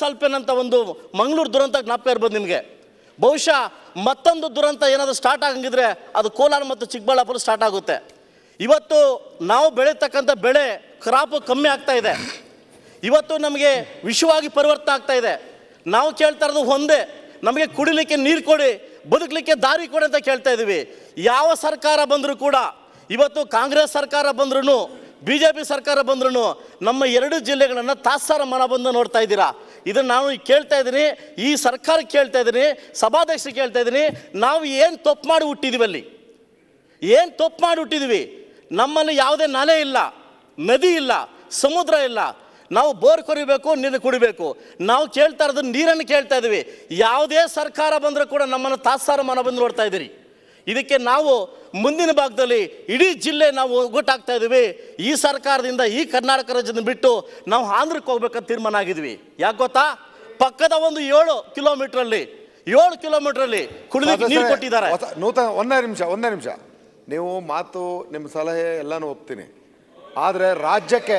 ಸಲ್ಪೆನ್ ಅಂತ ಒಂದು ಮಂಗಳೂರು ದುರಂತ ಜ್ಞಾಪಕ ಇರ್ಬೋದು ನಿಮಗೆ ಬಹುಶಃ ಮತ್ತೊಂದು ದುರಂತ ಏನಾದರೂ ಸ್ಟಾರ್ಟ್ ಆಗಂಗಿದ್ರೆ ಅದು ಕೋಲಾರ ಮತ್ತು ಚಿಕ್ಕಬಳ್ಳಾಪುರ ಸ್ಟಾರ್ಟ್ ಆಗುತ್ತೆ ಇವತ್ತು ನಾವು ಬೆಳೀತಕ್ಕಂಥ ಬೆಳೆ ಕ್ರಾಪು ಕಮ್ಮಿ ಆಗ್ತಾ ಇದೆ ಇವತ್ತು ನಮಗೆ ವಿಷವಾಗಿ ಪರಿವರ್ತನೆ ಆಗ್ತಾ ಇದೆ ನಾವು ಕೇಳ್ತಾ ಇರೋದು ಒಂದೇ ನಮಗೆ ಕುಡಿಲಿಕ್ಕೆ ನೀರು ಕೊಡಿ ಬದುಕಲಿಕ್ಕೆ ದಾರಿ ಕೊಡಿ ಅಂತ ಕೇಳ್ತಾ ಇದ್ದೀವಿ ಯಾವ ಸರ್ಕಾರ ಬಂದರೂ ಕೂಡ ಇವತ್ತು ಕಾಂಗ್ರೆಸ್ ಸರ್ಕಾರ ಬಂದ್ರೂ ಬಿ ಜೆ ಪಿ ಸರ್ಕಾರ ಬಂದ್ರೂ ನಮ್ಮ ಎರಡು ಜಿಲ್ಲೆಗಳನ್ನು ತಾತ್ಸಾರ ಮನ ಬಂದು ನೋಡ್ತಾ ಇದ್ದೀರಾ ಇದನ್ನು ನಾನು ಕೇಳ್ತಾ ಇದ್ದೀನಿ ಈ ಸರ್ಕಾರಕ್ಕೆ ಕೇಳ್ತಾ ಇದ್ದೀನಿ ಸಭಾಧ್ಯಕ್ಷರಿಗೆ ಕೇಳ್ತಾ ಇದ್ದೀನಿ ನಾವು ಏನು ತಪ್ಪು ಮಾಡಿ ಹುಟ್ಟಿದ್ವಿ ಅಲ್ಲಿ ಏನು ತಪ್ಪು ಮಾಡಿ ಹುಟ್ಟಿದ್ವಿ ನಮ್ಮಲ್ಲಿ ಯಾವುದೇ ನಲೆ ಇಲ್ಲ ನದಿ ಇಲ್ಲ ಸಮುದ್ರ ಇಲ್ಲ ನಾವು ಬೋರ್ ಕೊರಿಬೇಕು ನೀರು ಕುಡಿಬೇಕು ನಾವು ಕೇಳ್ತಾ ಇರೋದು ನೀರನ್ನು ಕೇಳ್ತಾ ಇದ್ದೀವಿ ಯಾವುದೇ ಸರ್ಕಾರ ಬಂದರೂ ಕೂಡ ನಮ್ಮನ್ನು ತಾತ್ಸಾರ ಮನ ಬಂದು ನೋಡ್ತಾ ಇದ್ದೀರಿ ಇದಕ್ಕೆ ನಾವು ಮುಂದಿನ ಭಾಗದಲ್ಲಿ ಇಡೀ ಜಿಲ್ಲೆ ನಾವು ಒಗ್ಗಟ್ಟಾಗ್ತಾ ಇದ್ದೀವಿ ಈ ಸರ್ಕಾರದಿಂದ ಈ ಕರ್ನಾಟಕ ರಾಜ್ಯದ ಬಿಟ್ಟು ನಾವು ಆಂಧ್ರಕ್ಕೆ ಹೋಗ್ಬೇಕಂತ ತೀರ್ಮಾನ ಆಗಿದ್ವಿ ಯಾಕೆ ಗೊತ್ತಾ ಪಕ್ಕದ ಒಂದು ಏಳು ಕಿಲೋಮೀಟ್ರಲ್ಲಿ ಏಳು ಕಿಲೋಮೀಟ್ರಲ್ಲಿ ಕುಡಿದ ನೀರು ಕೊಟ್ಟಿದ್ದಾರೆ ನೂತನ ಒಂದೇ ನಿಮಿಷ ಒಂದೇ ನಿಮಿಷ ನೀವು ಮಾತು ನಿಮ್ಮ ಸಲಹೆ ಎಲ್ಲನೂ ಒಪ್ತೀನಿ ಆದರೆ ರಾಜ್ಯಕ್ಕೆ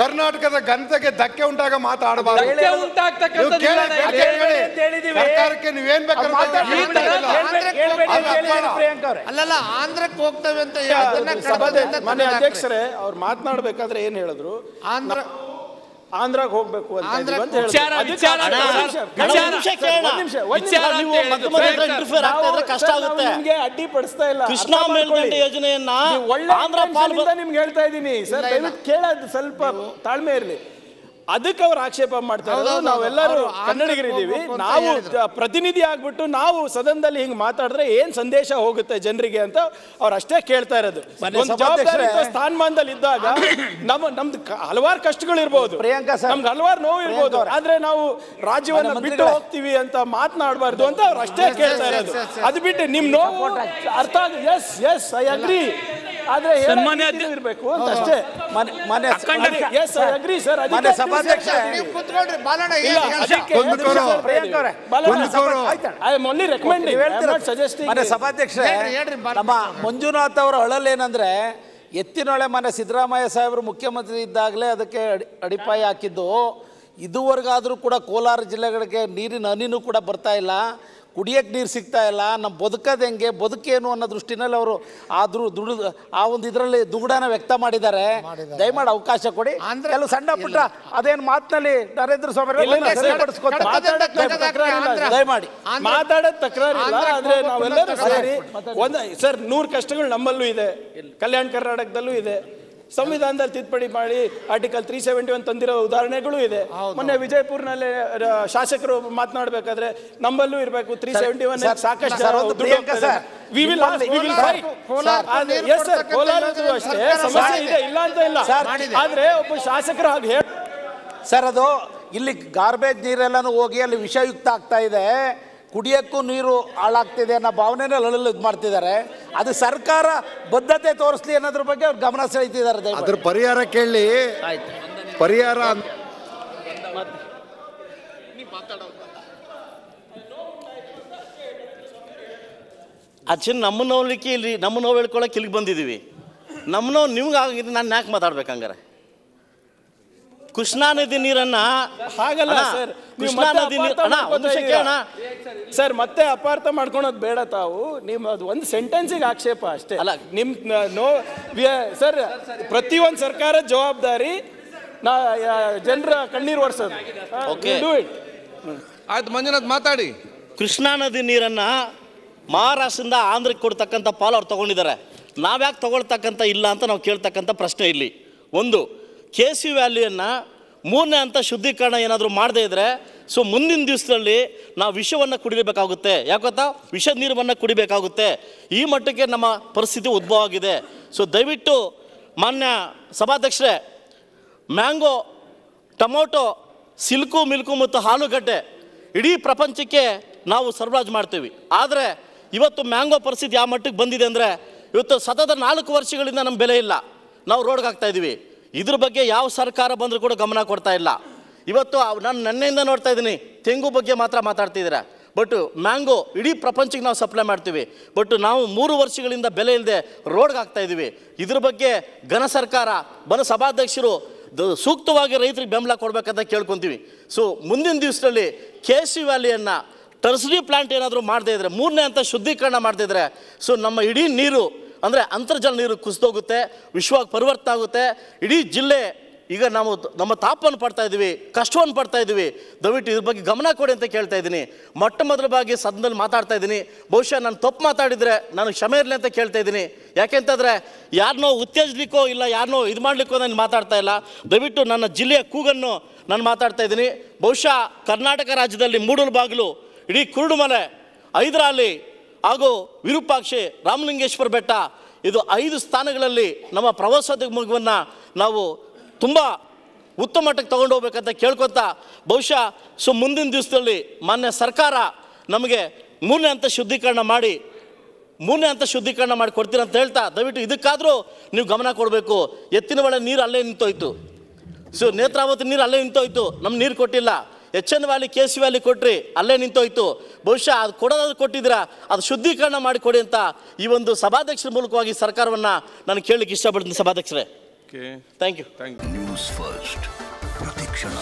ಕರ್ನಾಟಕದ ಘನತೆಗೆ ಧಕ್ಕೆ ಉಂಟಾಗ ಮಾತಾಡಬಾರದು ಅಲ್ಲಲ್ಲ ಆಂಧ್ರಕ್ಕೆ ಹೋಗ್ತವೆ ಅಂತ ಅಧ್ಯಕ್ಷರೇ ಅವ್ರು ಮಾತನಾಡ್ಬೇಕಾದ್ರೆ ಏನ್ ಹೇಳಿದ್ರು ಆಂಧ್ರ ಆಂಧ್ರಾಗ ಹೋಗ್ಬೇಕು ನಿಮ್ಗೆ ಅಡ್ಡಿ ಪಡಿಸ್ತಾ ಇಲ್ಲ ಕೃಷ್ಣ ಯೋಜನೆಯನ್ನ ಒಳ್ಳೆ ಆಂಧ್ರ ನಿಮ್ಗೆ ಹೇಳ್ತಾ ಇದ್ದೀನಿ ಸರ್ ಕೇಳೋದು ಸ್ವಲ್ಪ ತಾಳ್ಮೆ ಇರಲಿ ಅದಕ್ಕೆ ಅವ್ರು ಆಕ್ಷೇಪ ಮಾಡ್ತಾರೆ ನಾವೆಲ್ಲರೂ ಕನ್ನಡಿಗರಿದ್ದೀವಿ ನಾವು ಪ್ರತಿನಿಧಿ ಆಗ್ಬಿಟ್ಟು ನಾವು ಸದನದಲ್ಲಿ ಹಿಂಗ್ ಮಾತಾಡಿದ್ರೆ ಏನ್ ಸಂದೇಶ ಹೋಗುತ್ತೆ ಜನರಿಗೆ ಅಂತ ಅವ್ರ ಅಷ್ಟೇ ಕೇಳ್ತಾ ಇರೋದು ಜವಾಬ್ದಾರಿ ಸ್ಥಾನಮಾನದಲ್ಲಿ ಇದ್ದಾಗ ನಮ್ಮ ನಮ್ದು ಹಲವಾರು ಕಷ್ಟಗಳು ಇರ್ಬೋದು ನಮ್ಗೆ ಹಲವಾರು ನೋವು ಇರ್ಬೋದು ಆದ್ರೆ ನಾವು ರಾಜ್ಯವನ್ನು ಬಿಟ್ಟು ಹೋಗ್ತೀವಿ ಅಂತ ಮಾತನಾಡಬಾರ್ದು ಅಂತ ಅವ್ರು ಅಷ್ಟೇ ಕೇಳ್ತಾ ಇರೋದು ಅದು ಬಿಟ್ಟು ನಿಮ್ ನೋವು ಅರ್ಥ ಎಸ್ ಎಸ್ ಐ ಅಗ್ರಿ ಆದ್ರೆ ಸನ್ಮಾನ್ಯ ಇರಬೇಕು ಅಂತ ಅಷ್ಟೇ ಮನೆ ಎಸ್ ಅಗ್ರಿ ಸರ್ ಮನೆ ಸಭಾಧ್ಯಕ್ಷ ಮನೆ ಸಭಾಧ್ಯಕ್ಷ ನಮ್ಮ ಮಂಜುನಾಥ್ ಅವರ ಏನಂದ್ರೆ ಎತ್ತಿನೊಳೆ ಮನೆ ಸಿದ್ದರಾಮಯ್ಯ ಸಾಹೇಬರು ಮುಖ್ಯಮಂತ್ರಿ ಇದ್ದಾಗಲೇ ಅದಕ್ಕೆ ಅಡಿಪಾಯ ಹಾಕಿದ್ದು ಇದುವರೆಗಾದರೂ ಕೂಡ ಕೋಲಾರ ಜಿಲ್ಲೆಗಳಿಗೆ ನೀರಿನ ಹನಿನೂ ಕೂಡ ಬರ್ತಾ ಇಲ್ಲ ಕುಡಿಯೋಕ್ಕೆ ನೀರು ಸಿಗ್ತಾ ಇಲ್ಲ ನಮ್ಮ ಬದುಕೋದು ಹೆಂಗೆ ಬದುಕೇನು ಅನ್ನೋ ದೃಷ್ಟಿನಲ್ಲಿ ಅವರು ಆದರೂ ದುಡಿದು ಆ ಒಂದು ಇದರಲ್ಲಿ ದುಗುಡನ ವ್ಯಕ್ತ ಮಾಡಿದ್ದಾರೆ ದಯಮಾಡಿ ಅವಕಾಶ ಕೊಡಿ ಅಂದ್ರೆ ಸಣ್ಣ ಪುಟ್ಟ ಅದೇನು ಮಾತಿನಲ್ಲಿ ನರೇಂದ್ರ ಸ್ವಾಮಿ ದಯಮಾಡಿ ಆದ್ರೆ ನಾವೆಲ್ಲರೂ ಸರ್ ನೂರು ಕಷ್ಟಗಳು ನಮ್ಮಲ್ಲೂ ಇದೆ ಕಲ್ಯಾಣ ಕರ್ನಾಟಕದಲ್ಲೂ ಇದೆ ಸಂವಿಧಾನದಲ್ಲಿ ತಿದ್ದುಪಡಿ ಮಾಡಿ ಆರ್ಟಿಕಲ್ ತ್ರೀ ಸೆವೆಂಟಿ ಒನ್ ತಂದಿರೋ ಉದಾಹರಣೆಗಳು ಇದೆ ಮೊನ್ನೆ ವಿಜಯಪುರ್ನಲ್ಲಿ ಶಾಸಕರು ಮಾತನಾಡಬೇಕಾದ್ರೆ ನಮ್ಮಲ್ಲೂ ಇರಬೇಕು ತ್ರೀ ಸೆವೆಂಟಿ ಒನ್ ಸಾಕಷ್ಟು ಇದೆ ಇಲ್ಲ ಅಂತ ಇಲ್ಲ ಆದ್ರೆ ಒಬ್ಬ ಶಾಸಕರು ಹಾಗೆ ಸರ್ ಅದು ಇಲ್ಲಿ ಗಾರ್ಬೇಜ್ ನೀರೆಲ್ಲಾನು ಹೋಗಿ ಅಲ್ಲಿ ವಿಷಯುಕ್ತ ಆಗ್ತಾ ಇದೆ ಕುಡಿಯೋಕ್ಕೂ ನೀರು ಹಾಳಾಗ್ತಿದೆ ಅನ್ನೋ ಭಾವನೆನೇ ಅಳಲು ಇದು ಮಾಡ್ತಿದ್ದಾರೆ ಅದು ಸರ್ಕಾರ ಬದ್ಧತೆ ತೋರಿಸ್ಲಿ ಅನ್ನೋದ್ರ ಬಗ್ಗೆ ಅವ್ರು ಗಮನ ಸೆಳೀತಿದ್ದಾರೆ ಅದ್ರ ಪರಿಹಾರ ಕೇಳಿ ಪರಿಹಾರ ಅಚ್ಚಿನ ನಮ್ಮ ನೋವ್ಲಿಕ್ಕೆ ಇಲ್ಲಿ ನಮ್ಮ ನೋವು ಹೇಳ್ಕೊಳಕ್ಕೆ ಇಲ್ಲಿಗೆ ಬಂದಿದ್ದೀವಿ ನಮ್ಮ ನೋವು ನಿಮ್ಗೆ ಆಗಿದ್ದು ನಾನು ಯಾಕೆ ಮಾತಾಡ್ಬೇಕಂಗಾರೆ ಕೃಷ್ಣಾ ನದಿ ನೀರನ್ನ ಹಾಗಲ್ಲ ಸರ್ ಕೃಷ್ಣಾ ನದಿ ಅಣ್ಣ ಸರ್ ಮತ್ತೆ ಅಪಾರ್ಥ ಮಾಡ್ಕೊಳೋದು ಬೇಡ ತಾವು ನಿಮ್ ಅದು ಒಂದು ಸೆಂಟೆನ್ಸಿಗೆ ಆಕ್ಷೇಪ ಅಷ್ಟೇ ಅಲ್ಲ ನಿಮ್ ನೋ ಸರ್ ಪ್ರತಿಯೊಂದು ಸರ್ಕಾರ ಜವಾಬ್ದಾರಿ ಜನರ ಕಣ್ಣೀರು ಒರ್ಸೋದು ಆಯ್ತು ಮಂಜುನಾಥ್ ಮಾತಾಡಿ ಕೃಷ್ಣಾ ನದಿ ನೀರನ್ನ ಮಹಾರಾಷ್ಟ್ರದಿಂದ ಆಂಧ್ರಕ್ಕೆ ಕೊಡ್ತಕ್ಕಂಥ ಪಾಲು ಅವ್ರು ತಗೊಂಡಿದ್ದಾರೆ ನಾವ್ಯಾಕೆ ತಗೊಳ್ತಕ್ಕಂಥ ಇಲ್ಲ ಅಂತ ನಾವು ಕೇಳ್ತಕ್ಕಂಥ ಪ್ರಶ್ನೆ ಇಲ್ಲಿ ಒಂದು ಕೆ ಸಿ ವ್ಯಾಲಿಯನ್ನು ಮೂರನೇ ಹಂತ ಶುದ್ಧೀಕರಣ ಏನಾದರೂ ಮಾಡದೇ ಇದ್ದರೆ ಸೊ ಮುಂದಿನ ದಿವಸದಲ್ಲಿ ನಾವು ವಿಷವನ್ನು ಕುಡಿಬೇಕಾಗುತ್ತೆ ಯಾಕೊತ್ತಾ ವಿಷ ನೀರನ್ನು ಕುಡಿಬೇಕಾಗುತ್ತೆ ಈ ಮಟ್ಟಕ್ಕೆ ನಮ್ಮ ಪರಿಸ್ಥಿತಿ ಉದ್ಭವ ಆಗಿದೆ ಸೊ ದಯವಿಟ್ಟು ಮಾನ್ಯ ಸಭಾಧ್ಯಕ್ಷರೇ ಮ್ಯಾಂಗೋ ಟೊಮೊಟೊ ಸಿಲ್ಕು ಮಿಲ್ಕು ಮತ್ತು ಆಲೂಗಡ್ಡೆ ಇಡೀ ಪ್ರಪಂಚಕ್ಕೆ ನಾವು ಸರಬರಾಜ್ ಮಾಡ್ತೀವಿ ಆದರೆ ಇವತ್ತು ಮ್ಯಾಂಗೋ ಪರಿಸ್ಥಿತಿ ಯಾವ ಮಟ್ಟಕ್ಕೆ ಬಂದಿದೆ ಅಂದರೆ ಇವತ್ತು ಸತತ ನಾಲ್ಕು ವರ್ಷಗಳಿಂದ ನಮ್ಮ ಬೆಲೆ ಇಲ್ಲ ನಾವು ರೋಡ್ಗೆ ಹಾಕ್ತಾಯಿದ್ದೀವಿ ಇದ್ರ ಬಗ್ಗೆ ಯಾವ ಸರ್ಕಾರ ಬಂದರೂ ಕೂಡ ಗಮನ ಕೊಡ್ತಾ ಇಲ್ಲ ಇವತ್ತು ನಾನು ನನ್ನೆಯಿಂದ ನೋಡ್ತಾ ಇದ್ದೀನಿ ತೆಂಗು ಬಗ್ಗೆ ಮಾತ್ರ ಮಾತಾಡ್ತಿದ್ದೀರ ಬಟ್ ಮ್ಯಾಂಗೋ ಇಡೀ ಪ್ರಪಂಚಕ್ಕೆ ನಾವು ಸಪ್ಲೈ ಮಾಡ್ತೀವಿ ಬಟ್ ನಾವು ಮೂರು ವರ್ಷಗಳಿಂದ ಬೆಲೆ ಇಲ್ಲದೆ ರೋಡ್ಗೆ ಹಾಕ್ತಾ ಇದ್ದೀವಿ ಇದ್ರ ಬಗ್ಗೆ ಘನ ಸರ್ಕಾರ ಬನ ಸಭಾಧ್ಯಕ್ಷರು ಸೂಕ್ತವಾಗಿ ರೈತರಿಗೆ ಬೆಂಬಲ ಕೊಡಬೇಕಂತ ಕೇಳ್ಕೊತೀವಿ ಸೊ ಮುಂದಿನ ದಿವಸದಲ್ಲಿ ಕೆ ಸಿ ವ್ಯಾಲಿಯನ್ನು ಟರ್ಸರಿ ಪ್ಲಾಂಟ್ ಏನಾದರೂ ಮಾಡದೇ ಇದ್ದರೆ ಮೂರನೇ ಅಂತ ಶುದ್ಧೀಕರಣ ಮಾಡ್ತಿದ್ರೆ ಸೊ ನಮ್ಮ ಇಡೀ ನೀರು ಅಂದರೆ ಅಂತರ್ಜಲ ನೀರು ಕುಸಿದೋಗುತ್ತೆ ವಿಶ್ವಕ್ಕೆ ಪರಿವರ್ತನೆ ಆಗುತ್ತೆ ಇಡೀ ಜಿಲ್ಲೆ ಈಗ ನಾವು ನಮ್ಮ ತಾಪವನ್ನು ಪಡ್ತಾ ಇದ್ದೀವಿ ಕಷ್ಟವನ್ನು ಪಡ್ತಾ ಇದ್ದೀವಿ ದಯವಿಟ್ಟು ಇದ್ರ ಬಗ್ಗೆ ಗಮನ ಕೊಡಿ ಅಂತ ಕೇಳ್ತಾ ಇದ್ದೀನಿ ಮೊಟ್ಟ ಮೊದಲ ಬಾಗಿ ಸದನದಲ್ಲಿ ಮಾತಾಡ್ತಾ ಇದ್ದೀನಿ ಬಹುಶಃ ನಾನು ತಪ್ಪು ಮಾತಾಡಿದರೆ ನಾನು ಕ್ಷಮೆ ಇರಲಿ ಅಂತ ಕೇಳ್ತಾ ಇದ್ದೀನಿ ಯಾಕೆಂತಂದರೆ ಯಾರನ್ನೋ ಉತ್ತೇಜಲಿಕ್ಕೋ ಇಲ್ಲ ಯಾರನ್ನೋ ಇದು ಮಾಡಲಿಕ್ಕೋ ನಾನು ಮಾತಾಡ್ತಾ ಇಲ್ಲ ದಯವಿಟ್ಟು ನನ್ನ ಜಿಲ್ಲೆಯ ಕೂಗನ್ನು ನಾನು ಮಾತಾಡ್ತಾ ಇದ್ದೀನಿ ಬಹುಶಃ ಕರ್ನಾಟಕ ರಾಜ್ಯದಲ್ಲಿ ಮೂಡಲು ಬಾಗಿಲು ಇಡೀ ಕುರುಡು ಮನೆ ಐದರಲ್ಲಿ ಹಾಗೂ ವಿರೂಪಾಕ್ಷಿ ರಾಮಲಿಂಗೇಶ್ವರ ಬೆಟ್ಟ ಇದು ಐದು ಸ್ಥಾನಗಳಲ್ಲಿ ನಮ್ಮ ಪ್ರವಾಸೋದ್ಯಮವನ್ನು ನಾವು ತುಂಬ ಉತ್ತಮ ಮಟ್ಟಕ್ಕೆ ತೊಗೊಂಡು ಹೋಗ್ಬೇಕಂತ ಕೇಳ್ಕೊತಾ ಬಹುಶಃ ಸೊ ಮುಂದಿನ ದಿವಸದಲ್ಲಿ ಮಾನ್ಯ ಸರ್ಕಾರ ನಮಗೆ ಮೂರನೇ ಹಂತ ಶುದ್ಧೀಕರಣ ಮಾಡಿ ಮೂರನೇ ಹಂತ ಶುದ್ಧೀಕರಣ ಮಾಡಿ ಕೊಡ್ತೀರ ಅಂತ ಹೇಳ್ತಾ ದಯವಿಟ್ಟು ಇದಕ್ಕಾದರೂ ನೀವು ಗಮನ ಕೊಡಬೇಕು ಎತ್ತಿನ ಒಳ್ಳೆ ನೀರು ಅಲ್ಲೇ ನಿಂತೋಯ್ತು ಸೊ ನೇತ್ರಾವತಿ ನೀರು ಅಲ್ಲೇ ನಿಂತೋಯ್ತು ನಮ್ಮ ನೀರು ಕೊಟ್ಟಿಲ್ಲ H N valley K C valley ಕೊಟ್ರಿ ಅಲ್ಲೇ ನಿಂತೋಯ್ತು ಬಹುಶಃ ಅದು ಕೊಡೋದಾದ್ರು ಕೊಟ್ಟಿದ್ರ ಅದು ಶುದ್ಧೀಕರಣ ಮಾಡಿಕೊಡಿ ಅಂತ ಈ ಒಂದು ಸಭಾಧ್ಯಕ್ಷರ ಮೂಲಕವಾಗಿ ಸರ್ಕಾರವನ್ನು ನಾನು ಕೇಳಲಿಕ್ಕೆ ಇಷ್ಟಪಡ್ತೀನಿ ಸಭಾಧ್ಯಕ್ಷರೇ thank you thank you news first ಪ್ರತಿಕ್ಷಣ